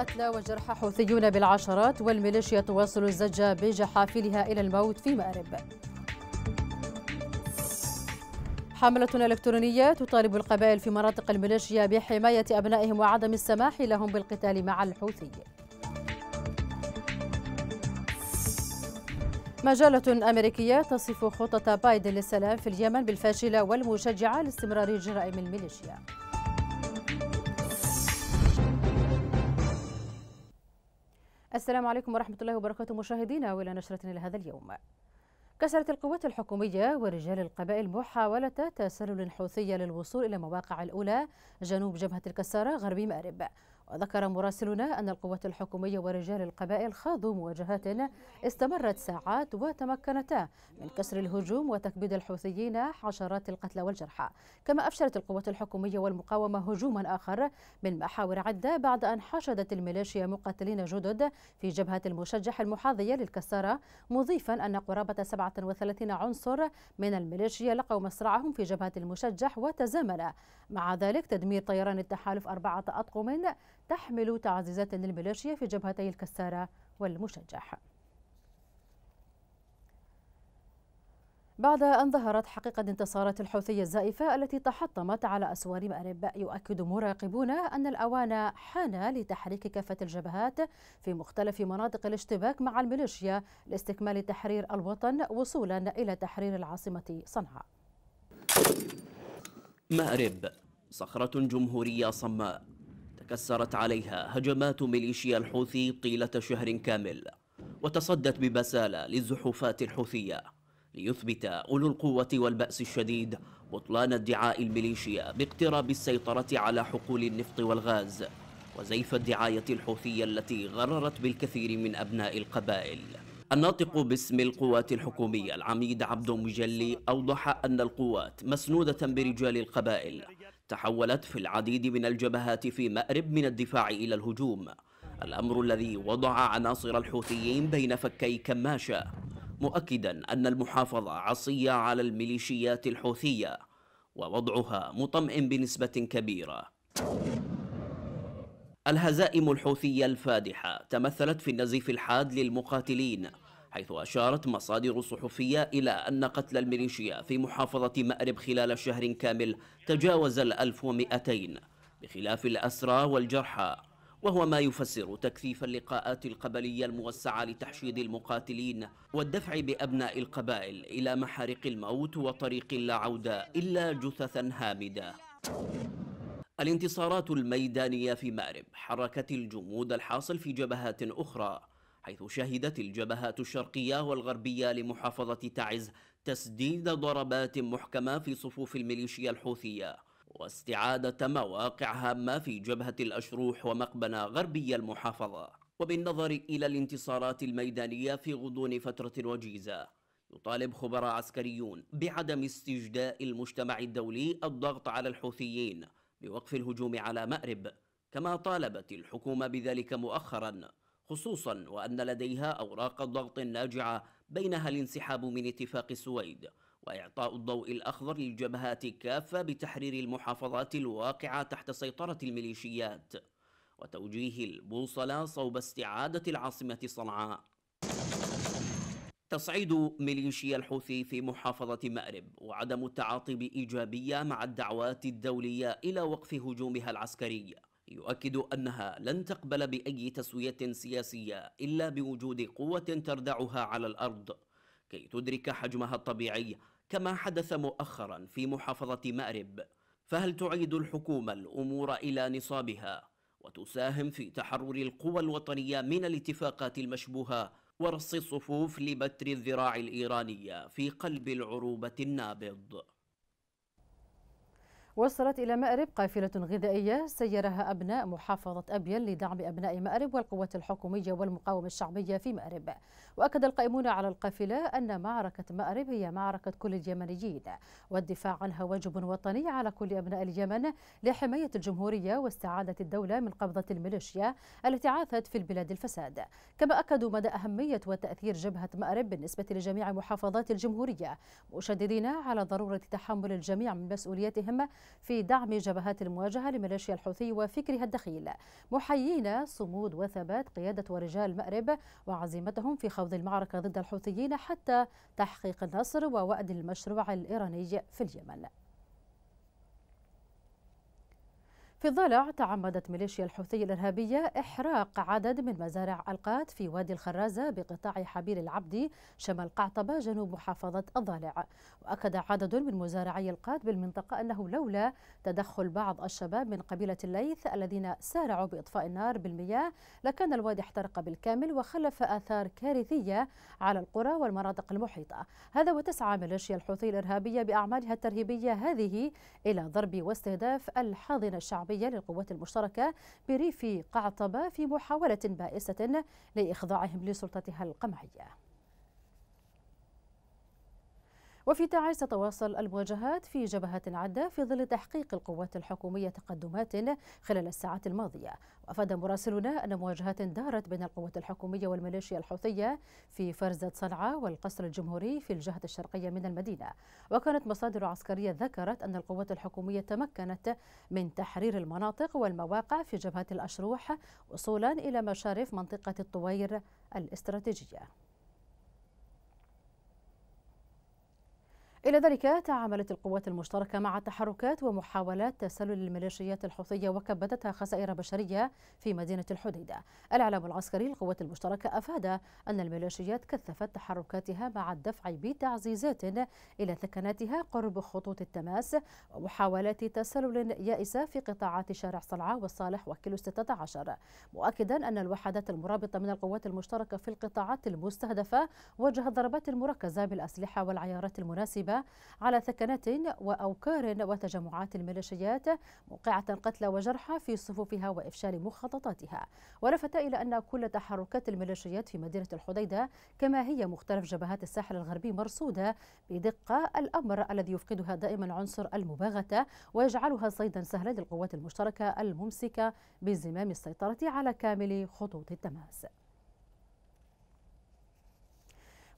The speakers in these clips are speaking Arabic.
قتلى وجرحى حوثيون بالعشرات والميليشيا تواصل الزج بجحافلها إلى الموت في مأرب حملة إلكترونية تطالب القبائل في مناطق الميليشيا بحماية أبنائهم وعدم السماح لهم بالقتال مع الحوثي مجلة أمريكية تصف خطط بايدن للسلام في اليمن بالفاشلة والمشجعة لاستمرار جرائم الميليشيا السلام عليكم ورحمة الله وبركاته مشاهدينا وإلى نشرتنا لهذا اليوم كسرت القوات الحكومية ورجال القبائل محاولة تسلل حوثية للوصول إلى مواقع الأولى جنوب جبهة الكسارة غرب مأرب وذكر مراسلنا أن القوات الحكومية ورجال القبائل خاضوا مواجهات استمرت ساعات وتمكنتا من كسر الهجوم وتكبيد الحوثيين حشرات القتلى والجرحى كما أفشلت القوات الحكومية والمقاومة هجوما آخر من محاور عدة بعد أن حشدت الميليشيا مقاتلين جدد في جبهة المشجح المحاذية للكسارة مضيفا أن قرابة 37 عنصر من الميليشيا لقوا مصرعهم في جبهة المشجح وتزامن مع ذلك تدمير طيران التحالف أربعة أطقم تحمل تعزيزات للميليشيا في جبهتي الكسارة والمشجح بعد أن ظهرت حقيقة انتصارات الحوثية الزائفة التي تحطمت على أسوار مأرب يؤكد مراقبون أن الأوان حان لتحريك كافة الجبهات في مختلف مناطق الاشتباك مع الميليشيا لاستكمال تحرير الوطن وصولا إلى تحرير العاصمة صنعاء مأرب صخرة جمهورية صماء كسرت عليها هجمات ميليشيا الحوثي طيلة شهر كامل وتصدت ببسالة للزحوفات الحوثية ليثبت أولو القوة والبأس الشديد بطلان ادعاء الميليشيا باقتراب السيطرة على حقول النفط والغاز وزيف الدعاية الحوثية التي غررت بالكثير من أبناء القبائل الناطق باسم القوات الحكومية العميد عبد مجلي أوضح أن القوات مسنودة برجال القبائل تحولت في العديد من الجبهات في مأرب من الدفاع إلى الهجوم الأمر الذي وضع عناصر الحوثيين بين فكي كماشة مؤكدا أن المحافظة عصية على الميليشيات الحوثية ووضعها مطمئن بنسبة كبيرة الهزائم الحوثية الفادحة تمثلت في النزيف الحاد للمقاتلين حيث أشارت مصادر صحفية إلى أن قتل الميليشيا في محافظة مأرب خلال شهر كامل تجاوز الألف ومئتين بخلاف الأسرى والجرحى وهو ما يفسر تكثيف اللقاءات القبلية الموسعة لتحشيد المقاتلين والدفع بأبناء القبائل إلى محارق الموت وطريق لا عودة إلا جثثا هامدة الانتصارات الميدانية في مأرب حركت الجمود الحاصل في جبهات أخرى حيث شهدت الجبهات الشرقية والغربية لمحافظة تعز تسديد ضربات محكمة في صفوف الميليشيا الحوثية واستعادة مواقع هامة في جبهة الأشروح ومقبنة غربي المحافظة وبالنظر إلى الانتصارات الميدانية في غضون فترة وجيزة يطالب خبراء عسكريون بعدم استجداء المجتمع الدولي الضغط على الحوثيين بوقف الهجوم على مأرب كما طالبت الحكومة بذلك مؤخرا خصوصا وأن لديها أوراق ضغط ناجعة بينها الانسحاب من اتفاق السويد وإعطاء الضوء الأخضر للجبهات كافة بتحرير المحافظات الواقعة تحت سيطرة الميليشيات وتوجيه البوصلة صوب استعادة العاصمة صنعاء تصعيد ميليشيا الحوثي في محافظة مأرب وعدم التعاطي بإيجابية مع الدعوات الدولية إلى وقف هجومها العسكري يؤكد أنها لن تقبل بأي تسوية سياسية إلا بوجود قوة تردعها على الأرض كي تدرك حجمها الطبيعي كما حدث مؤخرا في محافظة مأرب فهل تعيد الحكومة الأمور إلى نصابها وتساهم في تحرر القوى الوطنية من الاتفاقات المشبوهة ورص الصفوف لبتر الذراع الإيرانية في قلب العروبة النابض وصلت إلى مأرب قافلة غذائية سيرها أبناء محافظة أبيل لدعم أبناء مأرب والقوات الحكومية والمقاومة الشعبية في مأرب وأكد القائمون على القافلة أن معركة مأرب هي معركة كل اليمنيين والدفاع عنها واجب وطني على كل أبناء اليمن لحماية الجمهورية واستعادة الدولة من قبضة الميليشيا التي عاثت في البلاد الفساد كما أكدوا مدى أهمية وتأثير جبهة مأرب بالنسبة لجميع محافظات الجمهورية مشددين على ضرورة تحمل الجميع من مسؤوليتهم في دعم جبهات المواجهة لميليشيا الحوثي وفكرها الدخيل محيين صمود وثبات قيادة ورجال مأرب وعزيمتهم في خوض المعركة ضد الحوثيين حتى تحقيق النصر ووأد المشروع الإيراني في اليمن في الضلع تعمدت ميليشيا الحوثي الإرهابية إحراق عدد من مزارع القات في وادي الخرازة بقطاع حبير العبدي شمال قعطبة جنوب محافظة الضالع وأكد عدد من مزارعي القات بالمنطقة أنه لولا تدخل بعض الشباب من قبيلة الليث الذين سارعوا بإطفاء النار بالمياه لكان الوادي احترق بالكامل وخلف آثار كارثية على القرى والمناطق المحيطة هذا وتسعى ميليشيا الحوثي الإرهابية بأعمالها الترهيبية هذه إلى ضرب واستهداف الحاضنة الشعبية العربية للقوات المشتركة بريف قعطبة في محاولة بائسة لإخضاعهم لسلطتها القمعية وفي تعز تتواصل المواجهات في جبهات عدة في ظل تحقيق القوات الحكومية تقدمات خلال الساعات الماضية وأفاد مراسلنا أن مواجهات دارت بين القوات الحكومية والميليشيا الحوثية في فرزة صنعاء والقصر الجمهوري في الجهة الشرقية من المدينة وكانت مصادر عسكرية ذكرت أن القوات الحكومية تمكنت من تحرير المناطق والمواقع في جبهة الأشروح وصولا إلى مشارف منطقة الطوير الاستراتيجية إلى ذلك تعاملت القوات المشتركة مع تحركات ومحاولات تسلل الميليشيات الحوثية وكبدتها خسائر بشرية في مدينة الحديدة الإعلام العسكري للقوات المشتركة أفاد أن الميليشيات كثفت تحركاتها مع الدفع بتعزيزات إلى ثكناتها قرب خطوط التماس ومحاولات تسلل يائسة في قطاعات شارع صلعاء والصالح وكيلو 16 مؤكدا أن الوحدات المرابطة من القوات المشتركة في القطاعات المستهدفة وجهت ضربات مركزة بالأسلحة والعيارات المناسبة على ثكنات وأوكار وتجمعات الميليشيات موقعة قتلى وجرحى في صفوفها وإفشال مخططاتها ولفت إلى أن كل تحركات الميليشيات في مدينة الحديدة كما هي مختلف جبهات الساحل الغربي مرصودة بدقة الأمر الذي يفقدها دائما عنصر المباغتة ويجعلها صيدا سهلا للقوات المشتركة الممسكة بزمام السيطرة على كامل خطوط التماس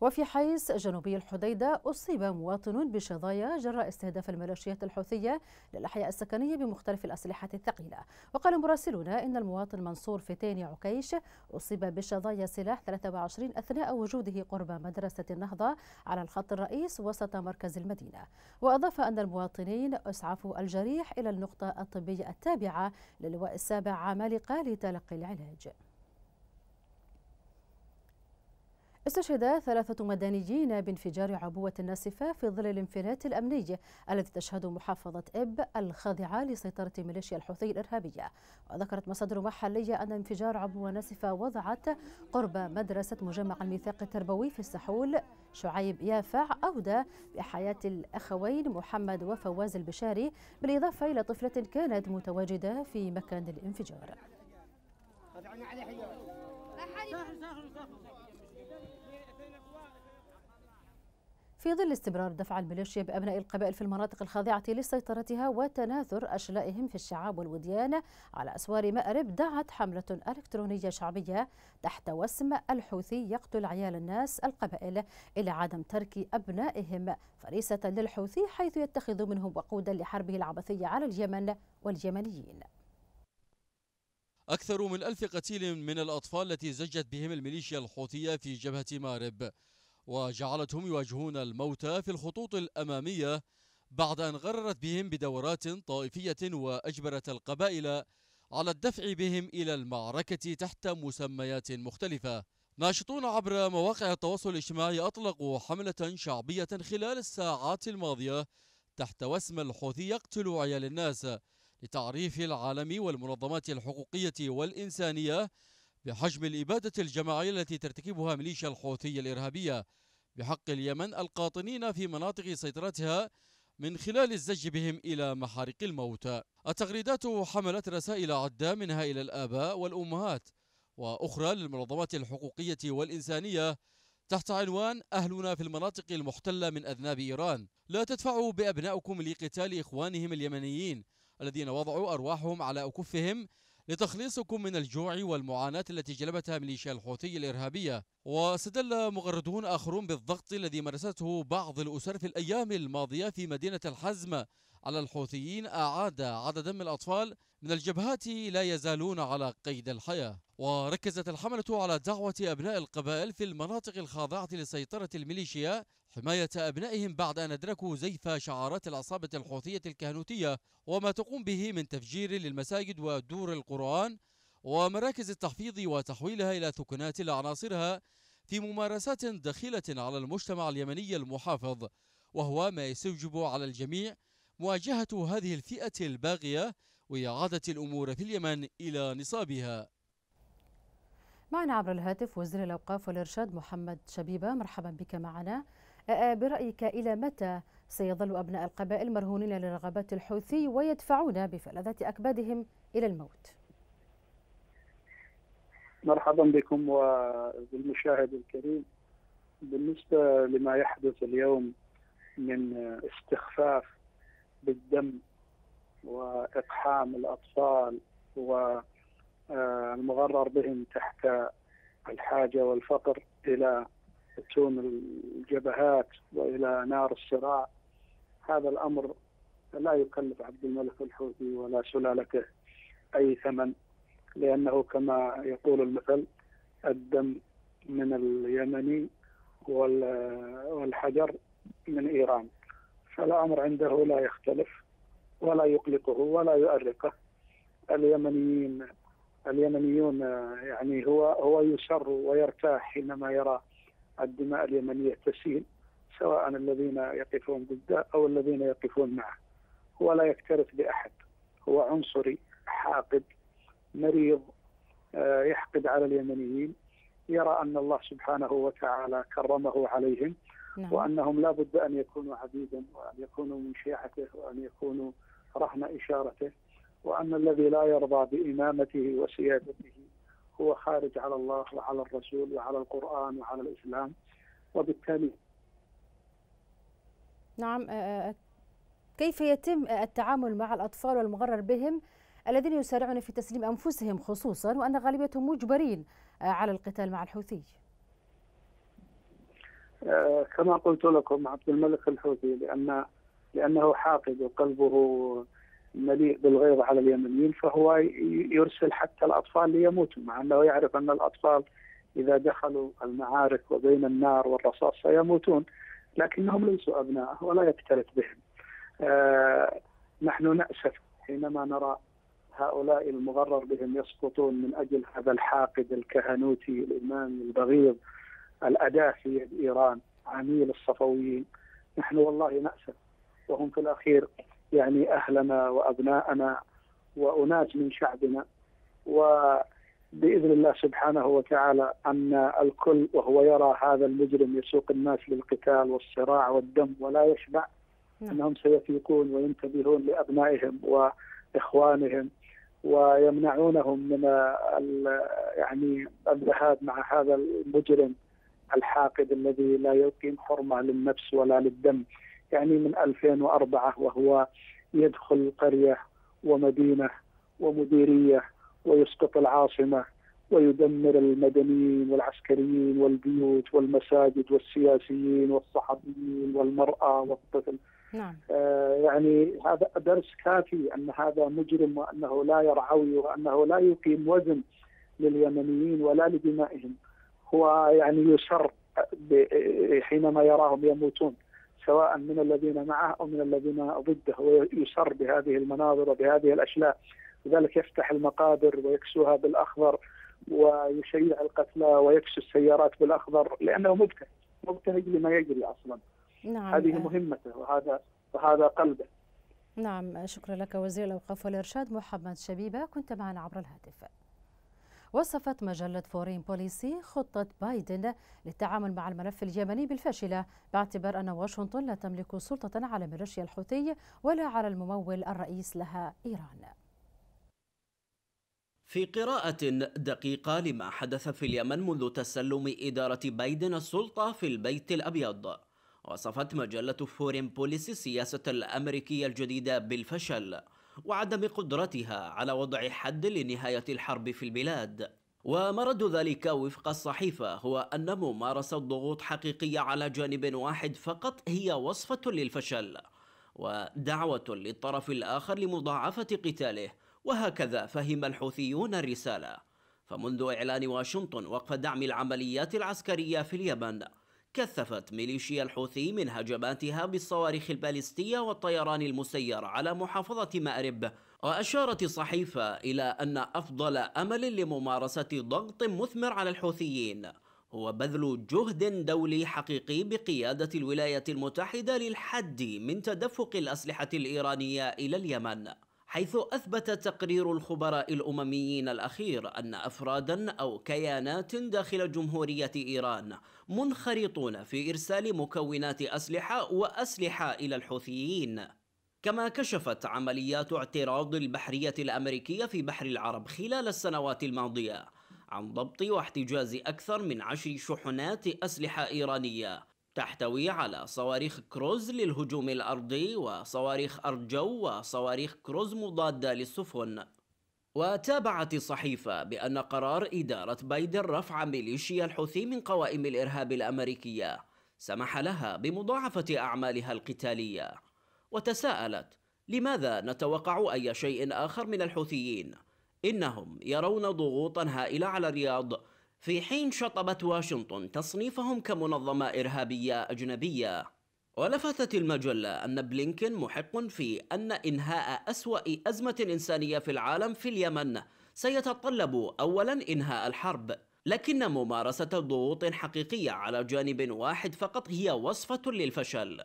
وفي حيس جنوبي الحديدة أصيب مواطن بشظايا جراء استهداف الميليشيات الحوثية للأحياء السكنية بمختلف الأسلحة الثقيلة وقال مراسلنا إن المواطن منصور فتاني عكيش أصيب بشظايا سلاح 23 أثناء وجوده قرب مدرسة النهضة على الخط الرئيس وسط مركز المدينة وأضاف أن المواطنين أسعفوا الجريح إلى النقطة الطبية التابعة للواء السابع عمالقة لتلقي العلاج استشهد ثلاثة مدنيين بانفجار عبوة ناسفة في ظل الانفلات الأمني الذي تشهد محافظة إب الخاضعة لسيطرة ميليشيا الحوثي الإرهابية وذكرت مصادر محلية أن انفجار عبوة ناسفة وضعت قرب مدرسة مجمع الميثاق التربوي في السحول شعيب يافع أودى بحياة الأخوين محمد وفواز البشاري بالإضافة إلى طفلة كانت متواجدة في مكان الانفجار في ظل استمرار دفع الميليشيا بأبناء القبائل في المناطق الخاضعة لسيطرتها وتناثر أشلائهم في الشعاب والوديان على أسوار مأرب دعت حملة إلكترونية شعبية تحت وسم الحوثي يقتل عيال الناس القبائل إلى عدم ترك أبنائهم فريسة للحوثي حيث يتخذ منهم وقودا لحربه العبثية على اليمن واليمنيين أكثر من ألف قتيل من الأطفال التي زجت بهم الميليشيا الحوثية في جبهة مارب وجعلتهم يواجهون الموتى في الخطوط الأمامية بعد أن غررت بهم بدورات طائفية وأجبرت القبائل على الدفع بهم إلى المعركة تحت مسميات مختلفة ناشطون عبر مواقع التواصل الاجتماعي أطلقوا حملة شعبية خلال الساعات الماضية تحت وسم الحوثي يقتل عيال الناس لتعريف العالم والمنظمات الحقوقية والإنسانية بحجم الإبادة الجماعية التي ترتكبها ميليشيا الحوثية الإرهابية بحق اليمن القاطنين في مناطق سيطرتها من خلال الزج بهم إلى محارق الموت التغريدات حملت رسائل عدة منها إلى الآباء والأمهات وأخرى للمنظمات الحقوقية والإنسانية تحت عنوان أهلنا في المناطق المحتلة من أذناب إيران لا تدفعوا بأبنائكم لقتال إخوانهم اليمنيين الذين وضعوا أرواحهم على أكفهم لتخليصكم من الجوع والمعاناة التي جلبتها ميليشيا الحوثي الإرهابية واستدل مغردون آخرون بالضغط الذي مارسته بعض الأسر في الأيام الماضية في مدينة الحزم على الحوثيين أعاد عددا من الأطفال من الجبهات لا يزالون على قيد الحياة وركزت الحملة على دعوة أبناء القبائل في المناطق الخاضعة لسيطرة الميليشيا حماية أبنائهم بعد أن أدركوا زيف شعارات العصابة الحوثية الكهنوتية وما تقوم به من تفجير للمساجد ودور القرآن ومراكز التحفيظ وتحويلها إلى ثكنات لعناصرها في ممارسات دخيلة على المجتمع اليمني المحافظ وهو ما يستوجب على الجميع مواجهة هذه الفئة الباغية وإعادة الأمور في اليمن إلى نصابها معنا عبر الهاتف وزير الأوقاف والإرشاد محمد شبيبة مرحبا بك معنا أه، برأيك إلى متى سيظل أبناء القبائل مرهونين لرغبات الحوثي ويدفعون بفلذات أكبادهم إلى الموت مرحبا بكم وبالمشاهد الكريم بالنسبة لما يحدث اليوم من استخفاف بالدم وإقحام الأطفال والمغرر بهم تحت الحاجة والفقر إلى يأتون الجبهات وإلى نار الصراع هذا الأمر لا يكلف عبد الملك الحوثي ولا سلالته أي ثمن لأنه كما يقول المثل الدم من اليمني والحجر من إيران فالأمر عنده لا يختلف ولا يقلقه ولا يؤرقه اليمنيين اليمنيون يعني هو هو يسر ويرتاح حينما يرى الدماء اليمنية تسيل سواء الذين يقفون ضده أو الذين يقفون معه ولا يكترث بأحد هو عنصري حاقد مريض آه، يحقد على اليمنيين يرى أن الله سبحانه وتعالى كرمه عليهم نعم. وأنهم لا بد أن يكونوا عبيدا وأن يكونوا من شيعته وأن يكونوا رهن إشارته وأن الذي لا يرضى بإمامته وسيادته هو خارج على الله وعلى الرسول وعلى القرآن وعلى الإسلام وبالتالي نعم آه، آه، آه، كيف يتم التعامل مع الأطفال والمغرر بهم الذين يسارعون في تسليم أنفسهم خصوصا وأن غالبيتهم مجبرين على القتال مع الحوثي كما قلت لكم عبد الملك الحوثي لأن لأنه حاقد وقلبه مليء بالغيظ على اليمنيين فهو يرسل حتى الأطفال ليموتوا مع أنه يعرف أن الأطفال إذا دخلوا المعارك وبين النار والرصاص سيموتون لكنهم ليسوا أبناءه ولا يكترث بهم آه نحن نأسف حينما نرى هؤلاء المغرر بهم يسقطون من أجل هذا الحاقد الكهنوتي الإمام البغيض الأداة في إيران عميل الصفويين نحن والله نأسف وهم في الأخير يعني أهلنا وأبناءنا وأناس من شعبنا وبإذن الله سبحانه وتعالى أن الكل وهو يرى هذا المجرم يسوق الناس للقتال والصراع والدم ولا يشبع نعم. أنهم سيفيقون وينتبهون لأبنائهم وإخوانهم ويمنعونهم من يعني الذهاب مع هذا المجرم الحاقد الذي لا يقيم حرمه للنفس ولا للدم يعني من 2004 وهو يدخل قرية ومدينة ومديرية ويسقط العاصمة ويدمر المدنيين والعسكريين والبيوت والمساجد والسياسيين والصحفيين والمرأة والطفل نعم. آه يعني هذا درس كافي أن هذا مجرم وأنه لا يرعوي وأنه لا يقيم وزن لليمنيين ولا لدمائهم هو يعني يسر حينما يراهم يموتون سواء من الذين معه او من الذين ضده ويسر بهذه المناظر وبهذه الاشلاء لذلك يفتح المقابر ويكسوها بالاخضر ويشيع القتلى ويكسو السيارات بالاخضر لانه مبتهج مبتهج لما يجري اصلا نعم هذه مهمته وهذا وهذا قلبه نعم شكرا لك وزير الاوقاف والارشاد محمد شبيبه كنت معنا عبر الهاتف وصفت مجلة فورين بوليسي خطة بايدن للتعامل مع الملف اليمني بالفاشلة باعتبار أن واشنطن لا تملك سلطة على ميليشيا الحوثي ولا على الممول الرئيس لها إيران في قراءة دقيقة لما حدث في اليمن منذ تسلم إدارة بايدن السلطة في البيت الأبيض وصفت مجلة فورين بوليسي السياسة الأمريكية الجديدة بالفشل وعدم قدرتها على وضع حد لنهاية الحرب في البلاد ومرد ذلك وفق الصحيفة هو أن ممارسة ضغوط حقيقية على جانب واحد فقط هي وصفة للفشل ودعوة للطرف الآخر لمضاعفة قتاله وهكذا فهم الحوثيون الرسالة فمنذ إعلان واشنطن وقف دعم العمليات العسكرية في اليمن كثفت ميليشيا الحوثي من هجماتها بالصواريخ البالستية والطيران المسير على محافظة مأرب وأشارت الصحيفة إلى أن أفضل أمل لممارسة ضغط مثمر على الحوثيين هو بذل جهد دولي حقيقي بقيادة الولايات المتحدة للحد من تدفق الأسلحة الإيرانية إلى اليمن حيث أثبت تقرير الخبراء الأمميين الأخير أن أفرادا أو كيانات داخل جمهورية إيران منخرطون في إرسال مكونات أسلحة وأسلحة إلى الحوثيين كما كشفت عمليات اعتراض البحرية الأمريكية في بحر العرب خلال السنوات الماضية عن ضبط واحتجاز أكثر من عشر شحنات أسلحة إيرانية تحتوي على صواريخ كروز للهجوم الأرضي وصواريخ أرجو وصواريخ كروز مضادة للسفن وتابعت الصحيفة بأن قرار إدارة بايدن رفع ميليشيا الحوثي من قوائم الإرهاب الأمريكية سمح لها بمضاعفة أعمالها القتالية وتساءلت لماذا نتوقع أي شيء آخر من الحوثيين؟ إنهم يرون ضغوطا هائلة على الرياض في حين شطبت واشنطن تصنيفهم كمنظمة إرهابية أجنبية ولفتت المجلة أن بلينكن محق في أن إنهاء أسوأ أزمة إنسانية في العالم في اليمن سيتطلب أولا إنهاء الحرب لكن ممارسة ضغوط حقيقية على جانب واحد فقط هي وصفة للفشل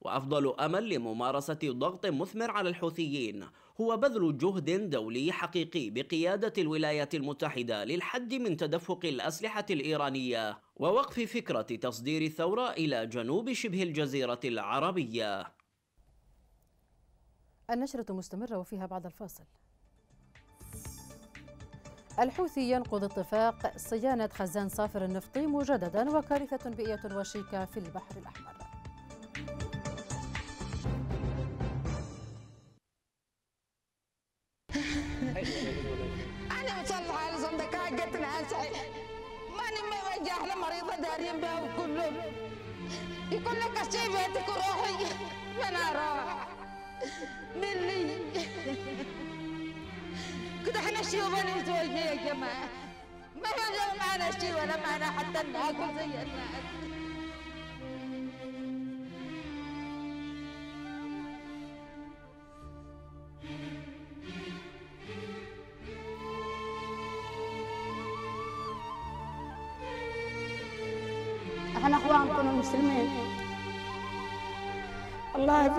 وأفضل أمل لممارسة ضغط مثمر على الحوثيين هو بذل جهد دولي حقيقي بقيادة الولايات المتحدة للحد من تدفق الأسلحة الإيرانية ووقف فكرة تصدير الثورة إلى جنوب شبه الجزيرة العربية النشرة مستمرة وفيها بعد الفاصل الحوثي ينقض اتفاق صيانة خزان صافر النفطي مجددا وكارثة بيئية وشيكة في البحر الأحمر أنا أصلح على صندقاء جت ناسعي ماني ما وجه مريضة دارين بها وكلهم يقول لك أشي بيتك وروحي من أروح ملي كده احنا شيوبة متوجهة يا جماعة ما معنا شي ولا معنا حتى ناكل زي الناس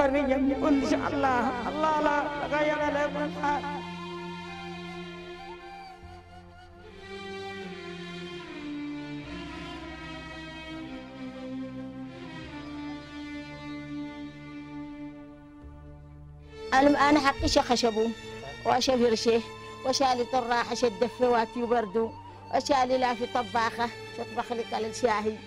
ان شاء الله الله لا غير أنا أنا حقي خشبه وأشفر شيء وشالي طراحة شد دفواتي وبردو وشالي لا في طباخة تطبخ لك على الشاهي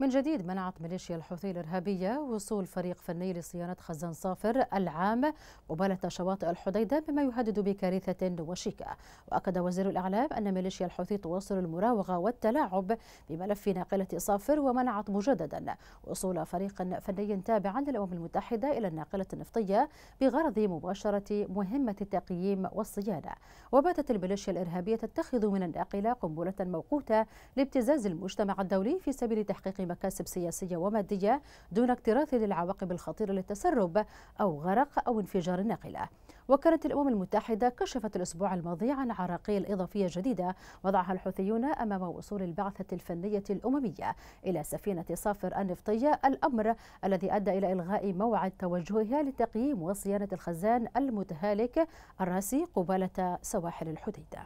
من جديد منعت ميليشيا الحوثي الإرهابية وصول فريق فني لصيانة خزان صافر العام قبالة شواطئ الحديدة بما يهدد بكارثة وشيكة وأكد وزير الإعلام أن ميليشيا الحوثي تواصل المراوغة والتلاعب بملف ناقلة صافر ومنعت مجددا وصول فريق فني تابعا للأمم المتحدة إلى الناقلة النفطية بغرض مباشرة مهمة التقييم والصيانة وباتت الميليشيا الإرهابية تتخذ من الناقلة قنبلة موقوتة لابتزاز المجتمع الدولي في سبيل تحقيق مكاسب سياسية ومادية دون اكتراث للعواقب الخطيرة للتسرب أو غرق أو انفجار ناقلة وكانت الأمم المتحدة كشفت الأسبوع الماضي عن عراقيل إضافية جديدة وضعها الحوثيون أمام وصول البعثة الفنية الأممية إلى سفينة صافر النفطية الأمر الذي أدى إلى إلغاء موعد توجهها لتقييم وصيانة الخزان المتهالك الراسي قبالة سواحل الحديدة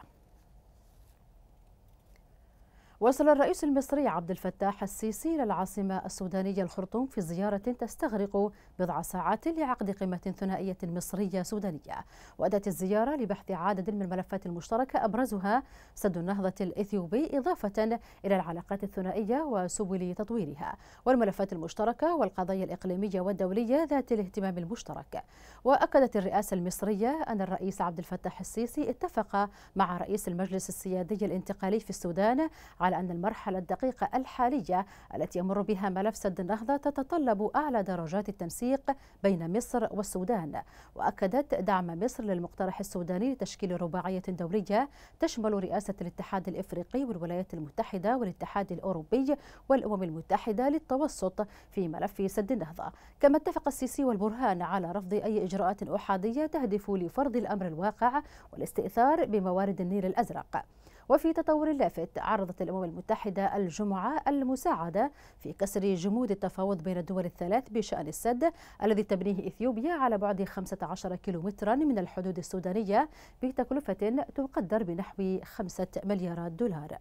وصل الرئيس المصري عبد الفتاح السيسي للعاصمة السودانية الخرطوم في زيارة تستغرق بضع ساعات لعقد قمة ثنائية مصرية سودانية وأدت الزيارة لبحث عدد من الملفات المشتركة أبرزها سد النهضة الإثيوبي إضافة إلى العلاقات الثنائية وسبل تطويرها والملفات المشتركة والقضايا الإقليمية والدولية ذات الاهتمام المشترك وأكدت الرئاسة المصرية أن الرئيس عبد الفتاح السيسي اتفق مع رئيس المجلس السيادي الانتقالي في السودان على أن المرحلة الدقيقة الحالية التي يمر بها ملف سد النهضة تتطلب أعلى درجات التنسيق بين مصر والسودان وأكدت دعم مصر للمقترح السوداني لتشكيل رباعية دورية تشمل رئاسة الاتحاد الإفريقي والولايات المتحدة والاتحاد الأوروبي والأمم المتحدة للتوسط في ملف سد النهضة كما اتفق السيسي والبرهان على رفض أي إجراءات أحادية تهدف لفرض الأمر الواقع والاستئثار بموارد النيل الأزرق وفي تطور لافت عرضت الأمم المتحدة الجمعة المساعدة في كسر جمود التفاوض بين الدول الثلاث بشأن السد الذي تبنيه إثيوبيا على بعد 15 كيلومترا من الحدود السودانية بتكلفة تقدر بنحو 5 مليارات دولار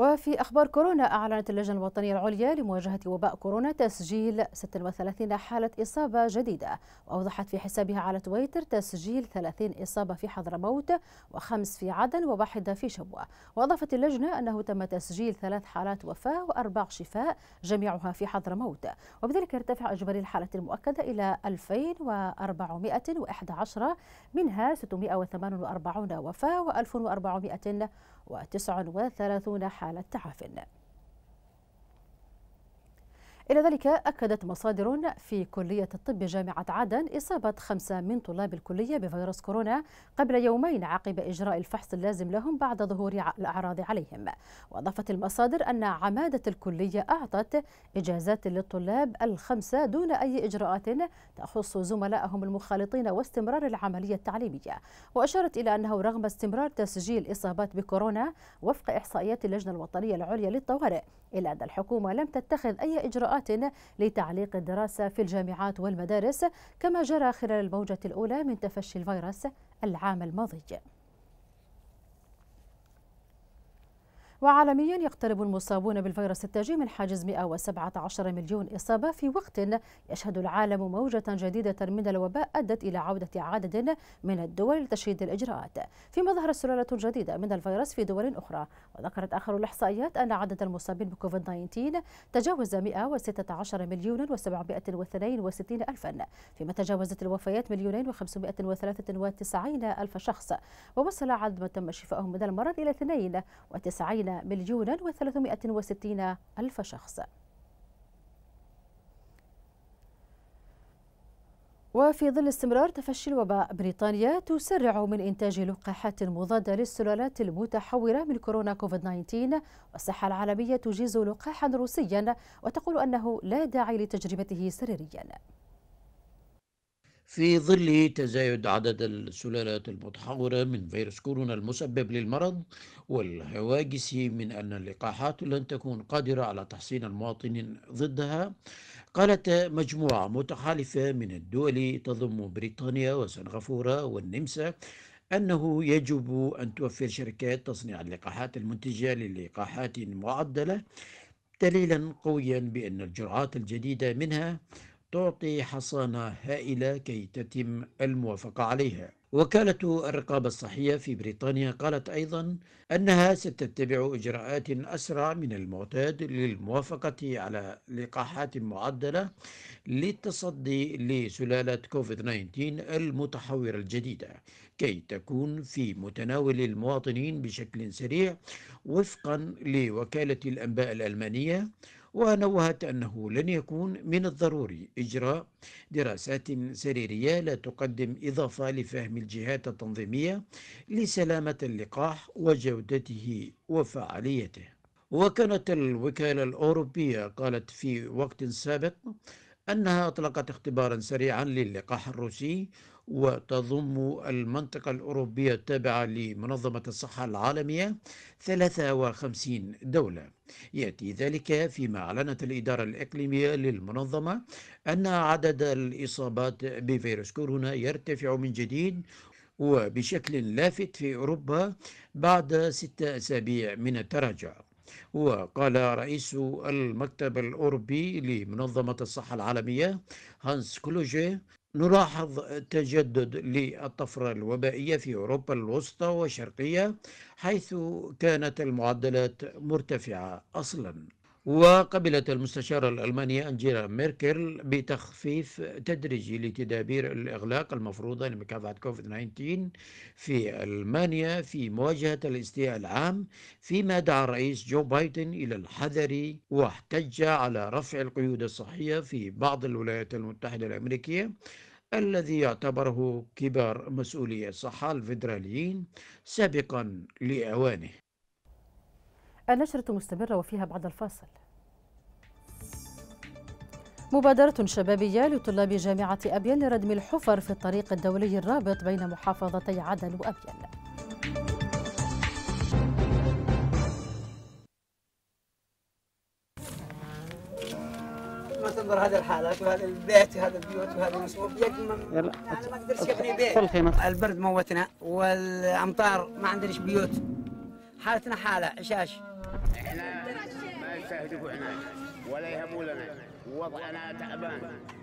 وفي أخبار كورونا أعلنت اللجنة الوطنية العليا لمواجهة وباء كورونا تسجيل 36 حالة إصابة جديدة وأوضحت في حسابها على تويتر تسجيل 30 إصابة في حضرموت وخمس في عدن وواحدة في شبوة وأضافت اللجنة أنه تم تسجيل ثلاث حالات وفاة وأربع شفاء جميعها في حضرموت وبذلك ارتفع أجمالي الحالات المؤكدة إلى 2411 منها 648 وفاة و1400 وتسع وثلاثون حالة تعافٍ إلى ذلك أكدت مصادر في كلية الطب جامعة عدن إصابة خمسة من طلاب الكلية بفيروس كورونا قبل يومين عقب إجراء الفحص اللازم لهم بعد ظهور الأعراض عليهم وأضافت المصادر أن عمادة الكلية أعطت إجازات للطلاب الخمسة دون أي إجراءات تخص زملائهم المخالطين واستمرار العملية التعليمية وأشارت إلى أنه رغم استمرار تسجيل إصابات بكورونا وفق إحصائيات اللجنة الوطنية العليا للطوارئ إلا أن الحكومة لم تتخذ أي إجراءات إجراءات لتعليق الدراسة في الجامعات والمدارس كما جرى خلال الموجة الأولى من تفشي الفيروس العام الماضي وعالميا يقترب المصابون بالفيروس التاجي من حاجز 117 مليون إصابة في وقت يشهد العالم موجة جديدة من الوباء أدت إلى عودة عدد من الدول لتشييد الإجراءات فيما ظهر سلالة جديدة من الفيروس في دول أخرى وذكرت آخر الإحصائيات أن عدد المصابين بكوفيد 19 تجاوز 116 مليون و762 ألفا فيما تجاوزت الوفيات مليونين و593 ألف شخص ووصل عدد من تم شفائهم من المرض إلى 92 مليون و360 ألف شخص وفي ظل استمرار تفشي الوباء بريطانيا تسرع من إنتاج لقاحات مضادة للسلالات المتحورة من كورونا كوفيد 19 والصحة العالمية تجيز لقاحا روسيا وتقول أنه لا داعي لتجربته سريريا في ظل تزايد عدد السلالات المتحورة من فيروس كورونا المسبب للمرض والهواجس من أن اللقاحات لن تكون قادرة على تحصين المواطنين ضدها قالت مجموعة متحالفة من الدول تضم بريطانيا وسنغافورة والنمسا أنه يجب أن توفر شركات تصنيع اللقاحات المنتجة للقاحات معدلة دليلا قويا بأن الجرعات الجديدة منها تعطي حصانة هائلة كي تتم الموافقة عليها وكالة الرقابة الصحية في بريطانيا قالت أيضا أنها ستتبع إجراءات أسرع من المعتاد للموافقة على لقاحات معدلة للتصدي لسلالة كوفيد-19 المتحورة الجديدة كي تكون في متناول المواطنين بشكل سريع وفقا لوكالة الأنباء الألمانية ونوهت أنه لن يكون من الضروري إجراء دراسات سريرية لا تقدم إضافة لفهم الجهات التنظيمية لسلامة اللقاح وجودته وفعاليته وكانت الوكالة الأوروبية قالت في وقت سابق أنها أطلقت اختبارا سريعا للقاح الروسي وتضم المنطقة الأوروبية التابعة لمنظمة الصحة العالمية 53 دولة يأتي ذلك فيما أعلنت الإدارة الإقليمية للمنظمة أن عدد الإصابات بفيروس كورونا يرتفع من جديد وبشكل لافت في أوروبا بعد ستة أسابيع من التراجع وقال رئيس المكتب الأوروبي لمنظمة الصحة العالمية هانس كولوجي نلاحظ تجدد للطفرة الوبائية في أوروبا الوسطى والشرقية حيث كانت المعدلات مرتفعة أصلاً وقبلت المستشارة الألمانية أنجيلا ميركل بتخفيف تدريجي لتدابير الإغلاق المفروضة لمكافحة كوفيد 19 في ألمانيا في مواجهة الاستياء العام فيما دعا الرئيس جو بايدن إلى الحذر واحتج على رفع القيود الصحية في بعض الولايات المتحدة الأمريكية الذي يعتبره كبار مسؤولي الصحة الفيدراليين سابقا لأوانه النشرة مستمرة وفيها بعد الفاصل مبادرة شبابية لطلاب جامعة أبيان لردم الحفر في الطريق الدولي الرابط بين محافظتي عدن وأبيان ما تنظر هذا الحالات وهذا البيت وهذا البيوت وهذا المسؤول يلا ما اقدرش ابني بيت البرد موتنا والامطار ما عندناش بيوت حالتنا حاله عشاش احنا ما يستهدفوا ولا يهموا لنا وضعنا تعبان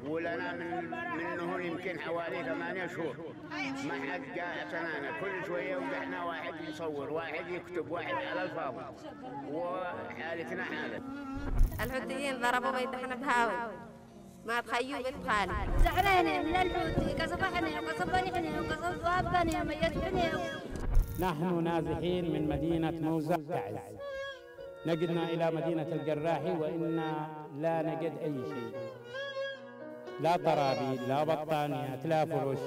ولنا من من هون يمكن حوالي ثمانية شهور ما حد اعتنانا كل شويه وقعنا واحد يصور واحد يكتب واحد على الفاضي وحالتنا حاله الحوثيين ضربوا بيت احنا بهاوي ما تخيوا بنت خالي زعلانة من الحوثي قصفحني وقصفني وقصف أبني وميتني نحن نازحين من مدينة موزع تعز نجدنا إلى مدينة الجراح وإنا لا نجد أي شيء لا طرابيل لا بطانيات لا فرش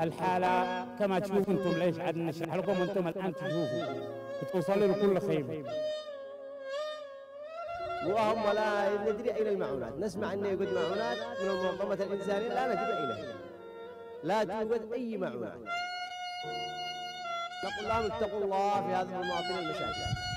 الحالة كما تشوفون أنتم ليش عاد نشرح لكم أنتم الآن تشوفوا توصلوا لكل خيمة وهم لا ندري أين المعونات نسمع أنه يوجد معونات من المنظمة الإنسانية لا نجد أينها لا توجد أي معونات نقول لهم اتقوا الله في هذه المواطن المشاكل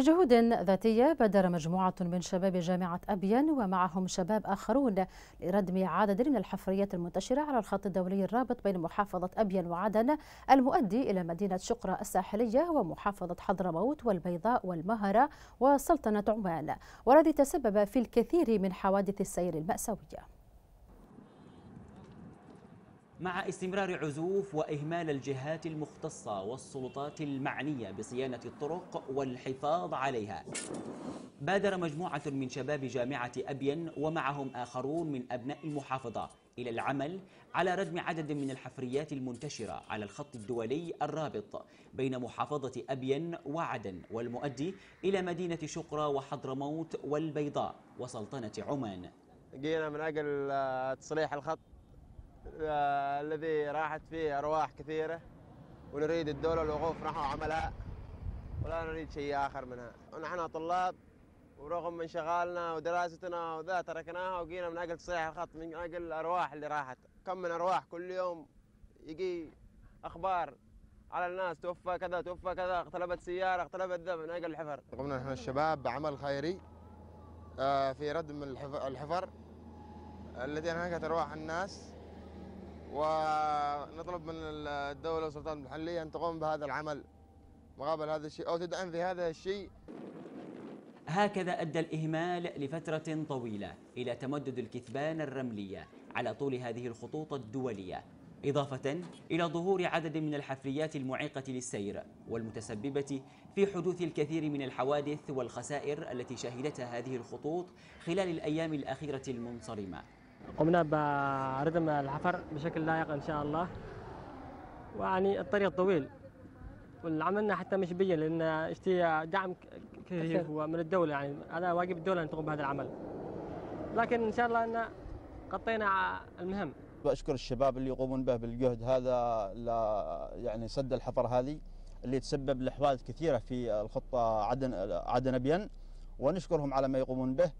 بجهود ذاتية بادر مجموعة من شباب جامعة أبين ومعهم شباب آخرون لردم عدد من الحفريات المنتشرة على الخط الدولي الرابط بين محافظة أبين وعدن المؤدي إلى مدينة شقرة الساحلية ومحافظة حضرموت والبيضاء والمهرة وسلطنة عمان والذي تسبب في الكثير من حوادث السير المأساوية مع استمرار عزوف وإهمال الجهات المختصة والسلطات المعنية بصيانة الطرق والحفاظ عليها بادر مجموعة من شباب جامعة أبين ومعهم آخرون من أبناء المحافظة إلى العمل على ردم عدد من الحفريات المنتشرة على الخط الدولي الرابط بين محافظة أبين وعدن والمؤدي إلى مدينة شقرة وحضرموت والبيضاء وسلطنة عمان جينا من أجل آه، تصليح الخط آه، الذي راحت فيه أرواح كثيرة ونريد الدولة الوقوف نحو عملها ولا نريد شيء آخر منها ونحن طلاب ورغم من شغالنا ودراستنا وذا تركناها وجينا من أجل تصحيح الخط من أجل الأرواح اللي راحت كم من أرواح كل يوم يجي أخبار على الناس توفى كذا توفى كذا اقتلبت سيارة اقتلبت ذا من أجل الحفر قمنا نحن الشباب بعمل خيري آه، في ردم الحفر الذي أنهكت أرواح الناس ونطلب من الدولة والسلطات المحلية أن تقوم بهذا العمل مقابل هذا الشيء أو تدعم في هذا الشيء هكذا أدى الإهمال لفترة طويلة إلى تمدد الكثبان الرملية على طول هذه الخطوط الدولية إضافة إلى ظهور عدد من الحفريات المعيقة للسير والمتسببة في حدوث الكثير من الحوادث والخسائر التي شهدتها هذه الخطوط خلال الأيام الأخيرة المنصرمة قمنا بردم الحفر بشكل لائق إن شاء الله ويعني الطريق طويل والعملنا حتى مش بين لأن اشتي دعم كثير من الدولة يعني هذا واجب الدولة أن تقوم بهذا العمل لكن إن شاء الله أن غطينا المهم بأشكر الشباب اللي يقومون به بالجهد هذا ل يعني سد الحفر هذه اللي تسبب لحوادث كثيرة في الخطة عدن عدن أبين ونشكرهم على ما يقومون به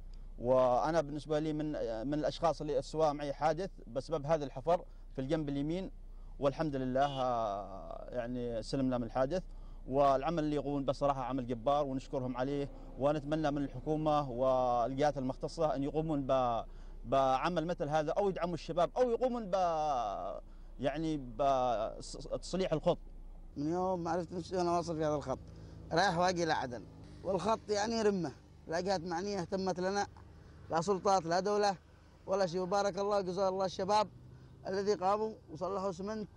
وانا بالنسبه لي من من الاشخاص اللي سواء معي حادث بسبب هذا الحفر في الجنب اليمين والحمد لله آه، يعني سلمنا من الحادث والعمل اللي يقومون به صراحه عمل جبار ونشكرهم عليه ونتمنى من الحكومه والجهات المختصه ان يقومون بعمل مثل هذا او يدعموا الشباب او يقومون ب يعني بتصليح الخط. من يوم ما عرفت نفسي وانا واصل في هذا الخط رايح واجي لعدن والخط يعني رمه لا جهات معنيه اهتمت لنا لا سلطات لا دولة ولا شيء وبارك الله جزاه الله الشباب الذي قاموا وصلحوا سمنت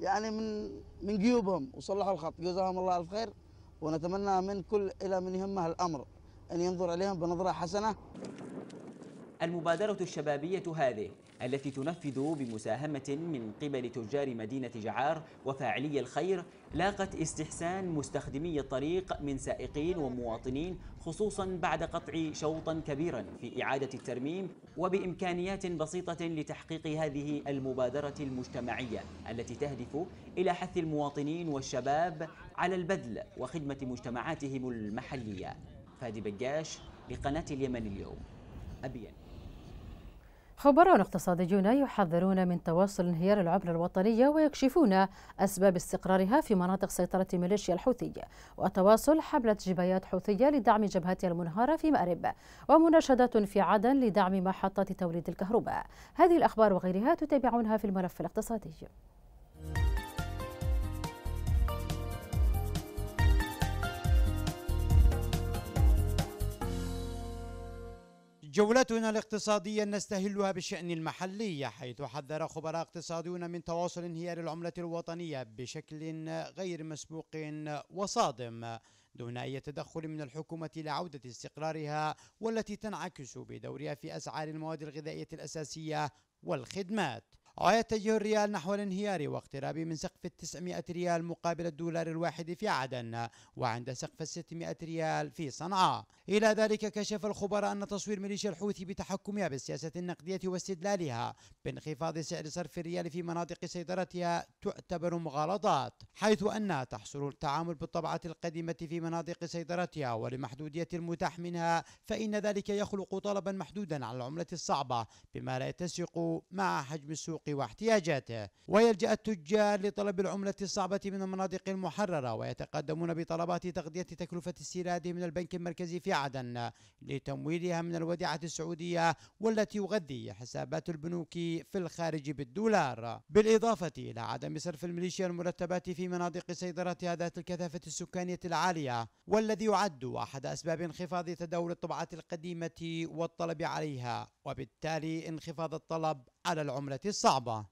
يعني من من جيوبهم وصلحوا الخط جزاهم الله الف خير ونتمنى من كل إلى من يهمه الأمر أن ينظر إليهم بنظرة حسنة المبادرة الشبابية هذه التي تنفذ بمساهمة من قبل تجار مدينة جعار وفاعلي الخير لاقت استحسان مستخدمي الطريق من سائقين ومواطنين خصوصا بعد قطع شوطا كبيرا في إعادة الترميم وبإمكانيات بسيطة لتحقيق هذه المبادرة المجتمعية التي تهدف إلى حث المواطنين والشباب على البذل وخدمة مجتمعاتهم المحلية فادي بجاش لقناة اليمن اليوم أبيان خبراء اقتصاديون يحذرون من تواصل انهيار العملة الوطنية ويكشفون أسباب استقرارها في مناطق سيطرة ميليشيا الحوثية وتواصل حملة جبايات حوثية لدعم جبهتها المنهارة في مأرب ومناشدات في عدن لدعم محطة توليد الكهرباء هذه الأخبار وغيرها تتابعونها في الملف الاقتصادي جولتنا الاقتصادية نستهلها بالشأن المحلي حيث حذر خبراء اقتصاديون من تواصل انهيار العملة الوطنية بشكل غير مسبوق وصادم دون أي تدخل من الحكومة لعودة استقرارها والتي تنعكس بدورها في أسعار المواد الغذائية الأساسية والخدمات ويتجه تجه الريال نحو الانهيار واقتراب من سقف 900 ريال مقابل الدولار الواحد في عدن وعند سقف 600 ريال في صنعاء إلى ذلك كشف الخبراء أن تصوير ميليشيا الحوثي بتحكمها بالسياسة النقدية واستدلالها بانخفاض سعر صرف الريال في مناطق سيطرتها تعتبر مغالطات حيث أنها تحصل التعامل بالطبعة القديمة في مناطق سيطرتها ولمحدودية المتاح منها فإن ذلك يخلق طلبا محدودا على العملة الصعبة بما لا يتسق مع حجم السوق واحتياجاته ويلجأ التجار لطلب العملة الصعبة من المناطق المحررة ويتقدمون بطلبات تغطية تكلفة استيراد من البنك المركزي في عدن لتمويلها من الوديعة السعودية والتي يغذي حسابات البنوك في الخارج بالدولار بالإضافة إلى عدم صرف الميليشيا المرتبات في مناطق سيطرة ذات الكثافة السكانية العالية والذي يعد أحد أسباب انخفاض تداول الطبعات القديمة والطلب عليها وبالتالي انخفاض الطلب على العملة الصعبة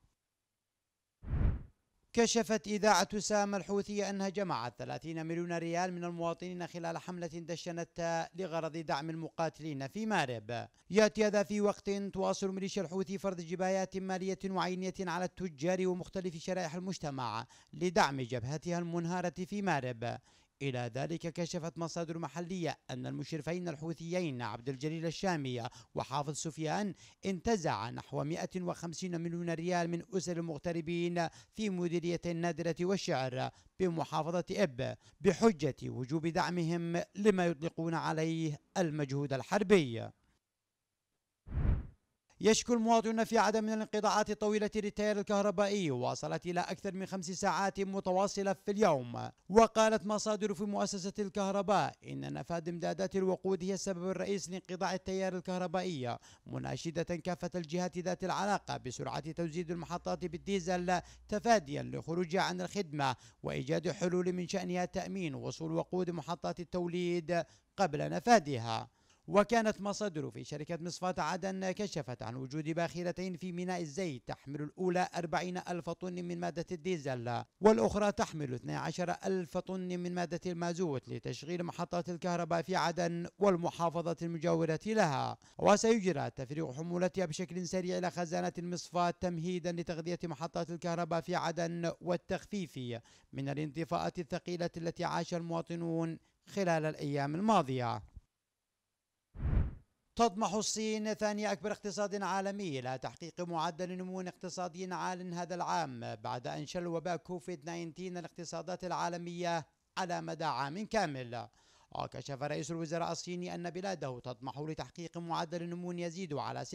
كشفت إذاعة سام الحوثية أنها جمعت 30 مليون ريال من المواطنين خلال حملة دشنتها لغرض دعم المقاتلين في مارب يأتي هذا في وقت تواصل ميليشيا الحوثي فرض جبايات مالية وعينية على التجار ومختلف شرائح المجتمع لدعم جبهتها المنهارة في مارب إلى ذلك كشفت مصادر محلية أن المشرفين الحوثيين عبد الجليل الشامي وحافظ سفيان انتزع نحو 150 مليون ريال من أسر المغتربين في مديرية النادرة والشعر بمحافظة إب بحجة وجوب دعمهم لما يطلقون عليه المجهود الحربي يشكو المواطنون في عدم الانقطاعات الطويلة للتيار الكهربائي وصلت إلى أكثر من خمس ساعات متواصلة في اليوم وقالت مصادر في مؤسسة الكهرباء إن نفاد إمدادات الوقود هي السبب الرئيس لانقطاع التيار الكهربائي مناشدة كافة الجهات ذات العلاقة بسرعة توزيد المحطات بالديزل تفاديا لخروجها عن الخدمة وإيجاد حلول من شأنها تأمين وصول وقود محطات التوليد قبل نفادها وكانت مصادر في شركة مصفات عدن كشفت عن وجود باخرتين في ميناء الزيت تحمل الأولى 40 ألف طن من مادة الديزل والأخرى تحمل 12 ألف طن من مادة المازوت لتشغيل محطات الكهرباء في عدن والمحافظة المجاورة لها وسيجرى تفريغ حمولتها بشكل سريع إلى خزانة المصفات تمهيدا لتغذية محطات الكهرباء في عدن والتخفيف من الانطفاءات الثقيلة التي عاش المواطنون خلال الأيام الماضية تطمح الصين ثاني أكبر اقتصاد عالمي إلى تحقيق معدل نمو اقتصادي عال هذا العام بعد أن شل وباء كوفيد 19 الاقتصادات العالمية على مدى عام كامل وكشف رئيس الوزراء الصيني أن بلاده تطمح لتحقيق معدل نمو يزيد على 6%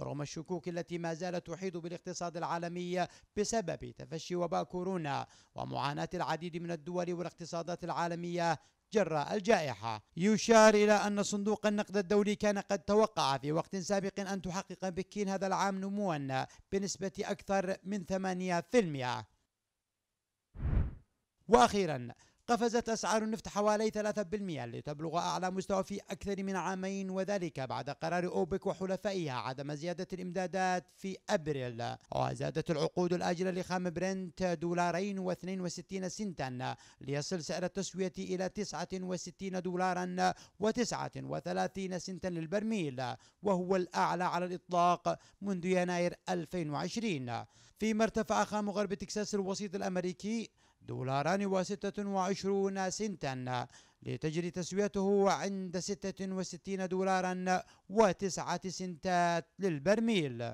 رغم الشكوك التي ما زالت تحيط بالاقتصاد العالمي بسبب تفشي وباء كورونا ومعاناة العديد من الدول والاقتصادات العالمية جراء الجائحة يشار إلى أن صندوق النقد الدولي كان قد توقع في وقت سابق أن تحقق بكين هذا العام نموا بنسبة أكثر من 8% وأخيرا قفزت أسعار النفط حوالي 3% لتبلغ أعلى مستوى في أكثر من عامين وذلك بعد قرار أوبك وحلفائها عدم زيادة الإمدادات في أبريل وزادت العقود الآجلة لخام برنت دولارين و62 سنتا ليصل سعر التسوية إلى 69 دولارا و39 سنتا للبرميل وهو الأعلى على الإطلاق منذ يناير 2020 فيما ارتفع خام غرب تكساس الوسيط الأمريكي دولاران وستة وعشرون سنتا لتجري تسويته عند ستة وستين دولارا وتسعة سنتات للبرميل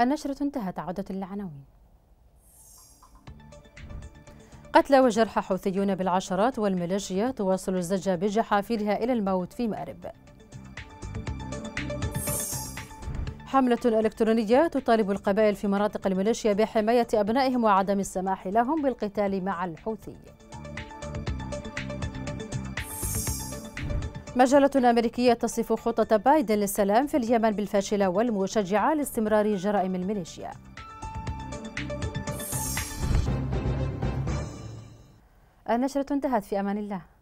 النشرة انتهت عودة العناوين قتلى وجرحى حوثيون بالعشرات والميليشيا تواصل الزجة بجحافلها إلى الموت في مأرب حملة إلكترونية تطالب القبائل في مناطق الميليشيا بحماية أبنائهم وعدم السماح لهم بالقتال مع الحوثي مجلة أمريكية تصف خطة بايدن للسلام في اليمن بالفاشلة والمشجعة لاستمرار جرائم الميليشيا نشرة انتهت في أمان الله